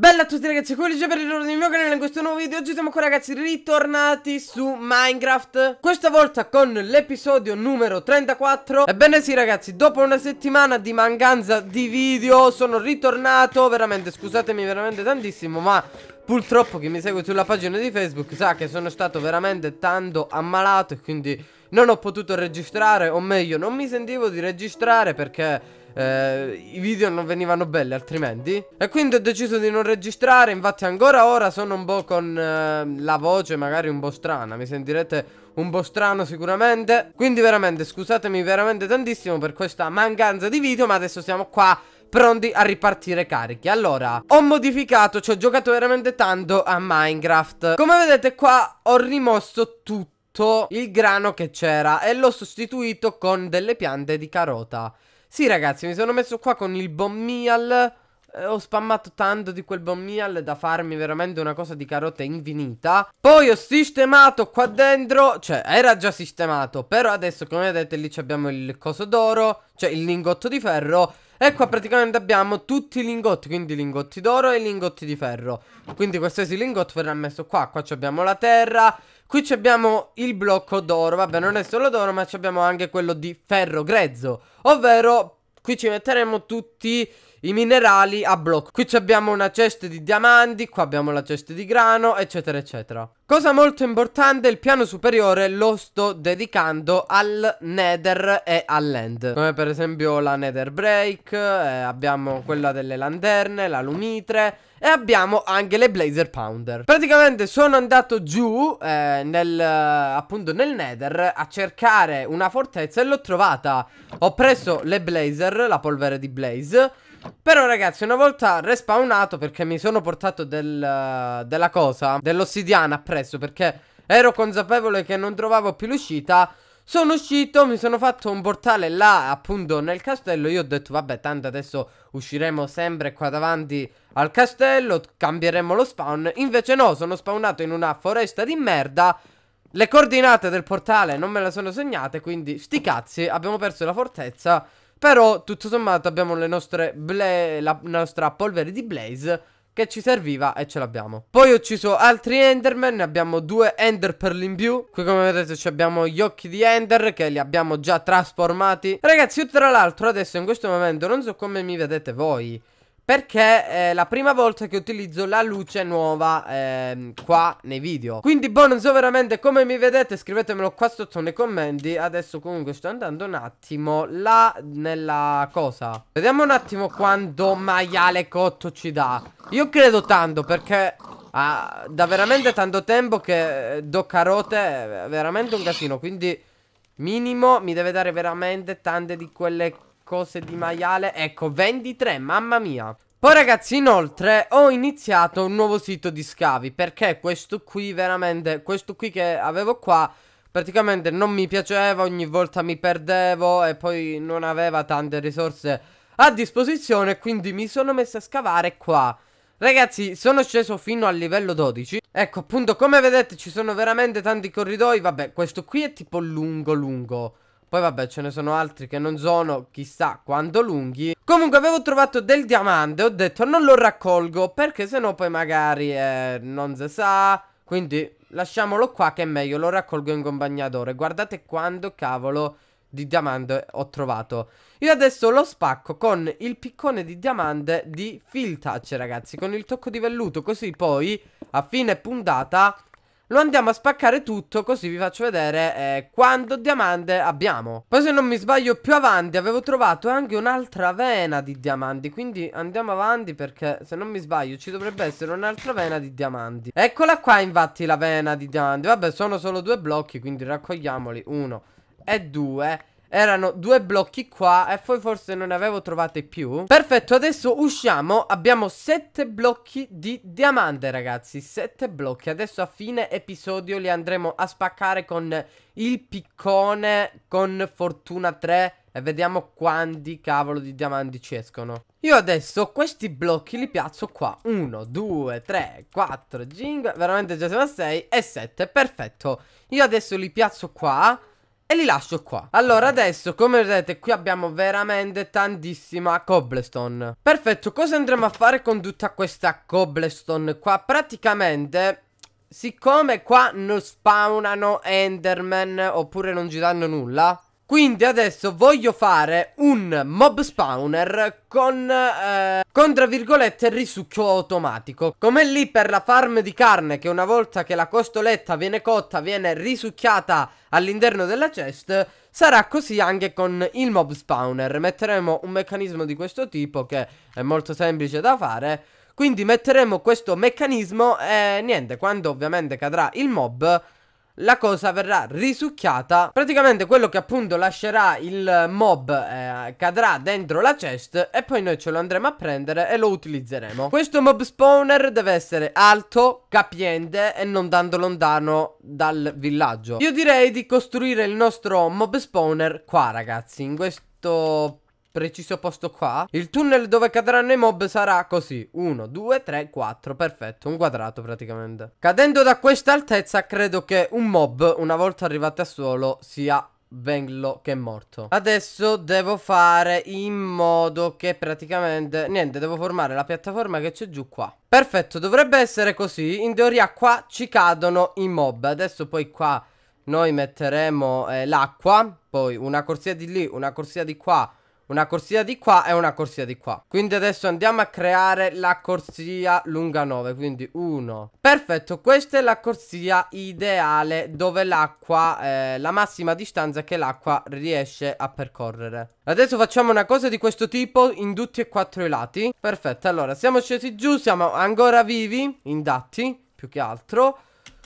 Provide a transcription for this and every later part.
Bella a tutti ragazzi, quelli già per il giorno del mio canale in questo nuovo video Oggi siamo qua ragazzi ritornati su Minecraft Questa volta con l'episodio numero 34 Ebbene sì ragazzi, dopo una settimana di manganza di video Sono ritornato, veramente scusatemi veramente tantissimo Ma purtroppo chi mi segue sulla pagina di Facebook sa che sono stato veramente tanto ammalato E quindi non ho potuto registrare, o meglio non mi sentivo di registrare perché eh, i video non venivano belli altrimenti E quindi ho deciso di non registrare Infatti ancora ora sono un po' con eh, la voce magari un po' strana Mi sentirete un po' strano sicuramente Quindi veramente scusatemi veramente tantissimo per questa mancanza di video Ma adesso siamo qua pronti a ripartire carichi Allora, ho modificato, ci ho giocato veramente tanto a Minecraft Come vedete qua ho rimosso tutto il grano che c'era e l'ho sostituito con delle piante di carota sì ragazzi, mi sono messo qua con il bomb eh, ho spammato tanto di quel buon da farmi veramente una cosa di carote infinita. Poi ho sistemato qua dentro, cioè era già sistemato, però adesso come vedete lì abbiamo il coso d'oro, cioè il lingotto di ferro. E qua praticamente abbiamo tutti i lingotti, quindi lingotti d'oro e lingotti di ferro. Quindi qualsiasi lingotto verrà messo qua, qua abbiamo la terra, qui abbiamo il blocco d'oro, vabbè non è solo d'oro ma abbiamo anche quello di ferro grezzo. Ovvero qui ci metteremo tutti i minerali a blocco. Qui abbiamo una cesta di diamanti, qua abbiamo la cesta di grano, eccetera, eccetera. Cosa molto importante, il piano superiore lo sto dedicando al nether e all'end. Come per esempio la nether break, eh, abbiamo quella delle lanterne, la lumitre, e abbiamo anche le Blazer Pounder Praticamente sono andato giù eh, nel, appunto nel Nether a cercare una fortezza e l'ho trovata Ho preso le Blazer, la polvere di Blaze però ragazzi una volta respawnato perché mi sono portato del, della cosa Dell'ossidiana appresso perché ero consapevole che non trovavo più l'uscita sono uscito, mi sono fatto un portale là appunto nel castello Io ho detto vabbè tanto adesso usciremo sempre qua davanti al castello Cambieremo lo spawn Invece no, sono spawnato in una foresta di merda le coordinate del portale non me le sono segnate, quindi sti cazzi, abbiamo perso la fortezza. Però, tutto sommato, abbiamo le nostre la nostra polvere di Blaze che ci serviva e ce l'abbiamo. Poi ho ucciso altri Enderman, abbiamo due Ender per in più. Qui come vedete abbiamo gli occhi di Ender che li abbiamo già trasformati. Ragazzi, io tra l'altro adesso in questo momento non so come mi vedete voi. Perché è eh, la prima volta che utilizzo la luce nuova ehm, qua nei video Quindi boh non so veramente come mi vedete scrivetemelo qua sotto nei commenti Adesso comunque sto andando un attimo là nella cosa Vediamo un attimo quanto maiale cotto ci dà Io credo tanto perché ah, da veramente tanto tempo che eh, do carote è veramente un casino Quindi minimo mi deve dare veramente tante di quelle cose cose di maiale Ecco, 23, mamma mia poi ragazzi inoltre ho iniziato un nuovo sito di scavi perché questo qui veramente, questo qui che avevo qua praticamente non mi piaceva, ogni volta mi perdevo e poi non aveva tante risorse a disposizione quindi mi sono messo a scavare qua. Ragazzi sono sceso fino al livello 12 Ecco appunto come vedete ci sono veramente tanti corridoi Vabbè questo qui è tipo lungo lungo poi vabbè ce ne sono altri che non sono chissà quanto lunghi Comunque avevo trovato del diamante Ho detto non lo raccolgo perché sennò poi magari eh, non si sa Quindi lasciamolo qua che è meglio Lo raccolgo in compagnia Guardate quanto cavolo di diamante ho trovato Io adesso lo spacco con il piccone di diamante di Fill ragazzi Con il tocco di velluto così poi a fine puntata lo andiamo a spaccare tutto così vi faccio vedere eh, quanto diamante abbiamo Poi se non mi sbaglio più avanti avevo trovato anche un'altra vena di diamanti Quindi andiamo avanti perché se non mi sbaglio ci dovrebbe essere un'altra vena di diamanti Eccola qua infatti la vena di diamanti Vabbè sono solo due blocchi quindi raccogliamoli uno e due erano due blocchi qua e poi forse non ne avevo trovate più Perfetto adesso usciamo Abbiamo sette blocchi di diamante ragazzi Sette blocchi Adesso a fine episodio li andremo a spaccare con il piccone Con fortuna 3 E vediamo quanti cavolo di diamanti ci escono Io adesso questi blocchi li piazzo qua 1, 2, 3, 4, 5 Veramente già siamo a 6 e 7 Perfetto Io adesso li piazzo qua e li lascio qua Allora adesso come vedete qui abbiamo veramente tantissima cobblestone Perfetto cosa andremo a fare con tutta questa cobblestone qua Praticamente siccome qua non spawnano enderman oppure non ci danno nulla quindi adesso voglio fare un mob spawner con, eh, con tra virgolette risucchio automatico Come lì per la farm di carne che una volta che la costoletta viene cotta viene risucchiata all'interno della chest Sarà così anche con il mob spawner Metteremo un meccanismo di questo tipo che è molto semplice da fare Quindi metteremo questo meccanismo e niente quando ovviamente cadrà il mob la cosa verrà risucchiata. Praticamente quello che appunto lascerà il mob eh, cadrà dentro la chest e poi noi ce lo andremo a prendere e lo utilizzeremo. Questo mob spawner deve essere alto, capiente e non tanto lontano dal villaggio. Io direi di costruire il nostro mob spawner qua ragazzi, in questo preciso posto qua Il tunnel dove cadranno i mob sarà così 1, 2, 3, 4 Perfetto, un quadrato praticamente Cadendo da questa altezza credo che un mob una volta arrivato a suolo sia Benglo che è morto Adesso devo fare in modo che praticamente Niente, devo formare la piattaforma che c'è giù qua Perfetto, dovrebbe essere così In teoria qua ci cadono i mob Adesso poi qua noi metteremo eh, l'acqua Poi una corsia di lì, una corsia di qua una corsia di qua e una corsia di qua Quindi adesso andiamo a creare la corsia lunga 9 Quindi 1 Perfetto, questa è la corsia ideale dove l'acqua, eh, la massima distanza che l'acqua riesce a percorrere Adesso facciamo una cosa di questo tipo in tutti e quattro i lati Perfetto, allora siamo scesi giù, siamo ancora vivi, indatti più che altro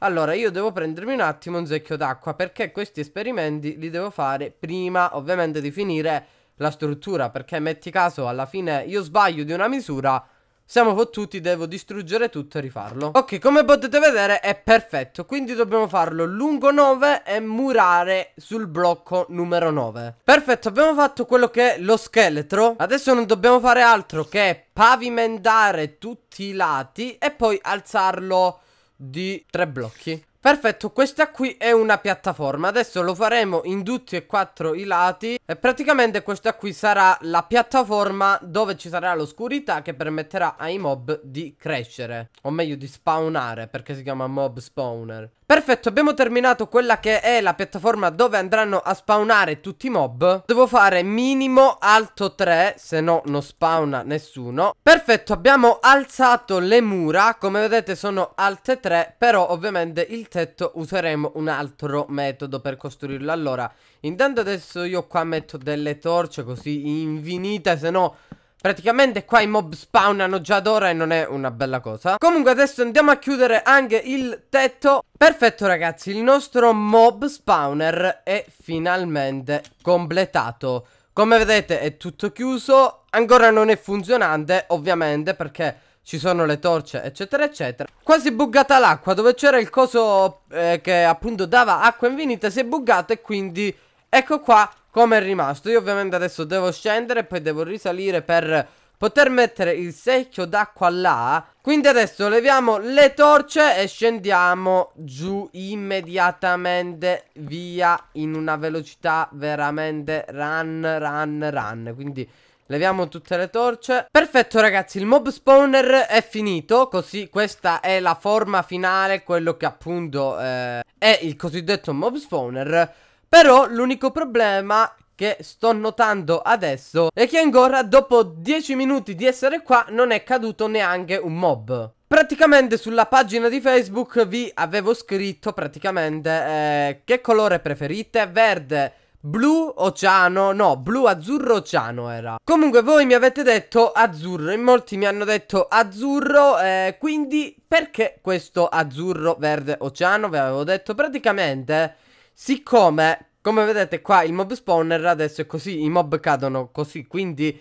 allora, io devo prendermi un attimo un secchio d'acqua perché questi esperimenti li devo fare prima, ovviamente, di finire la struttura. Perché metti caso, alla fine io sbaglio di una misura. Siamo fottuti, devo distruggere tutto e rifarlo Ok, come potete vedere è perfetto Quindi dobbiamo farlo lungo 9 e murare sul blocco numero 9 Perfetto, abbiamo fatto quello che è lo scheletro Adesso non dobbiamo fare altro che pavimentare tutti i lati E poi alzarlo di 3 blocchi Perfetto, questa qui è una piattaforma. Adesso lo faremo in tutti e quattro i lati. E praticamente questa qui sarà la piattaforma dove ci sarà l'oscurità che permetterà ai mob di crescere. O meglio di spawnare, perché si chiama mob spawner. Perfetto, abbiamo terminato quella che è la piattaforma dove andranno a spawnare tutti i mob. Devo fare minimo alto 3, se no non spawna nessuno. Perfetto, abbiamo alzato le mura. Come vedete sono alte 3, però ovviamente il 3 cassetto useremo un altro metodo per costruirlo Allora, intanto adesso io qua metto delle torce così infinite Se no, praticamente qua i mob spawnano già d'ora e non è una bella cosa Comunque adesso andiamo a chiudere anche il tetto Perfetto ragazzi, il nostro mob spawner è finalmente completato come vedete è tutto chiuso, ancora non è funzionante ovviamente perché ci sono le torce eccetera eccetera Quasi buggata l'acqua dove c'era il coso eh, che appunto dava acqua infinita si è buggata e quindi ecco qua come è rimasto Io ovviamente adesso devo scendere poi devo risalire per poter mettere il secchio d'acqua là Quindi adesso leviamo le torce e scendiamo giù immediatamente via in una velocità veramente run run run Quindi Leviamo tutte le torce Perfetto ragazzi il mob spawner è finito Così questa è la forma finale Quello che appunto eh, è il cosiddetto mob spawner Però l'unico problema che sto notando adesso è che ancora dopo 10 minuti di essere qua non è caduto neanche un mob. Praticamente sulla pagina di Facebook vi avevo scritto praticamente eh, che colore preferite, verde, Blu oceano, no, blu azzurro oceano era. Comunque voi mi avete detto azzurro, in molti mi hanno detto azzurro, eh, quindi perché questo azzurro verde oceano? Vi avevo detto praticamente, siccome, come vedete qua il mob spawner adesso è così, i mob cadono così, quindi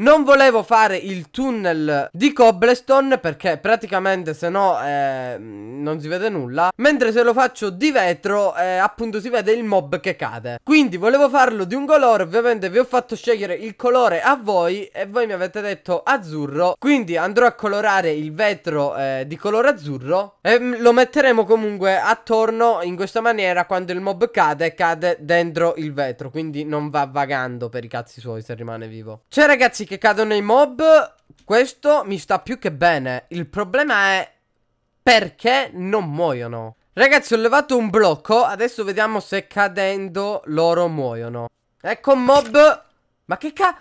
non volevo fare il tunnel di cobblestone perché praticamente se no eh, non si vede nulla Mentre se lo faccio di vetro eh, appunto si vede il mob che cade Quindi volevo farlo di un colore ovviamente vi ho fatto scegliere il colore a voi e voi mi avete detto azzurro Quindi andrò a colorare il vetro eh, di colore azzurro E lo metteremo comunque attorno in questa maniera quando il mob cade cade dentro il vetro Quindi non va vagando per i cazzi suoi se rimane vivo Cioè ragazzi che cadono i mob, questo mi sta più che bene. Il problema è perché non muoiono. Ragazzi, ho levato un blocco, adesso vediamo se cadendo loro muoiono. Ecco mob. Ma che ca...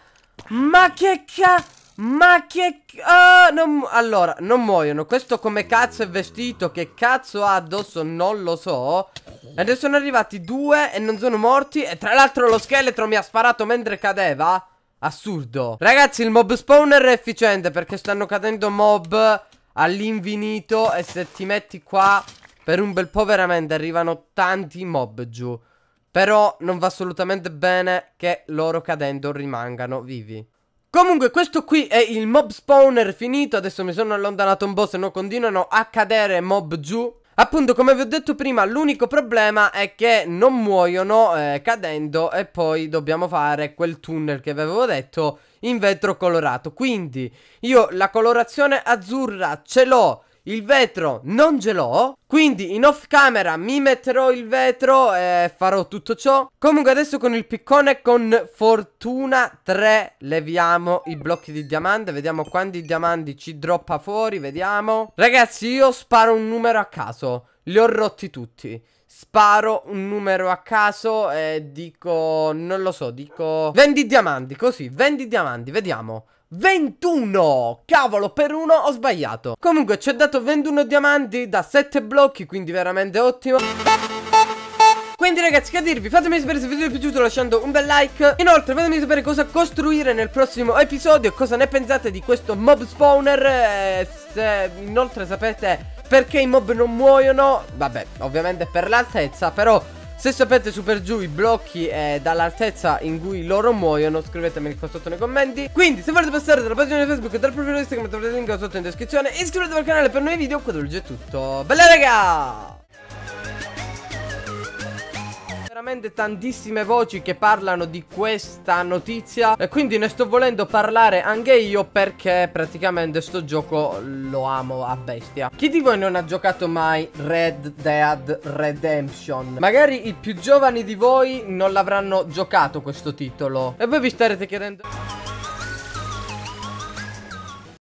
Ma che ca... Ma che... Ah, non... Allora, non muoiono. Questo come cazzo è vestito? Che cazzo ha addosso? Non lo so. E ne sono arrivati due e non sono morti. E tra l'altro lo scheletro mi ha sparato mentre cadeva. Assurdo Ragazzi il mob spawner è efficiente perché stanno cadendo mob all'infinito E se ti metti qua per un bel po' veramente arrivano tanti mob giù Però non va assolutamente bene che loro cadendo rimangano vivi Comunque questo qui è il mob spawner finito Adesso mi sono allontanato un po' se no continuano a cadere mob giù Appunto, come vi ho detto prima, l'unico problema è che non muoiono eh, cadendo e poi dobbiamo fare quel tunnel che vi avevo detto in vetro colorato. Quindi, io la colorazione azzurra ce l'ho il vetro non ce l'ho Quindi in off camera mi metterò il vetro E farò tutto ciò Comunque adesso con il piccone con fortuna 3 Leviamo i blocchi di diamante Vediamo quanti diamanti ci droppa fuori Vediamo Ragazzi io sparo un numero a caso Li ho rotti tutti Sparo un numero a caso e dico, non lo so, dico 20 diamanti, così, 20 diamanti, vediamo 21! Cavolo, per uno ho sbagliato. Comunque ci ha dato 21 diamanti da 7 blocchi, quindi veramente ottimo. Quindi ragazzi che dirvi fatemi sapere se il video vi è piaciuto lasciando un bel like Inoltre fatemi sapere cosa costruire nel prossimo episodio Cosa ne pensate di questo mob spawner eh, se, Inoltre sapete perché i mob non muoiono Vabbè ovviamente per l'altezza però se sapete super giù i blocchi eh, dall'altezza in cui loro muoiono Scrivetemi qua sotto nei commenti Quindi se volete passare dalla pagina di Facebook e dal profilo Instagram Trovate il link sotto in descrizione Iscrivetevi al canale per nuovi video Qua dolce è tutto Bella raga! veramente tantissime voci che parlano di questa notizia e quindi ne sto volendo parlare anche io perché praticamente sto gioco lo amo a bestia. Chi di voi non ha giocato mai Red Dead Redemption? Magari i più giovani di voi non l'avranno giocato questo titolo e voi vi starete chiedendo...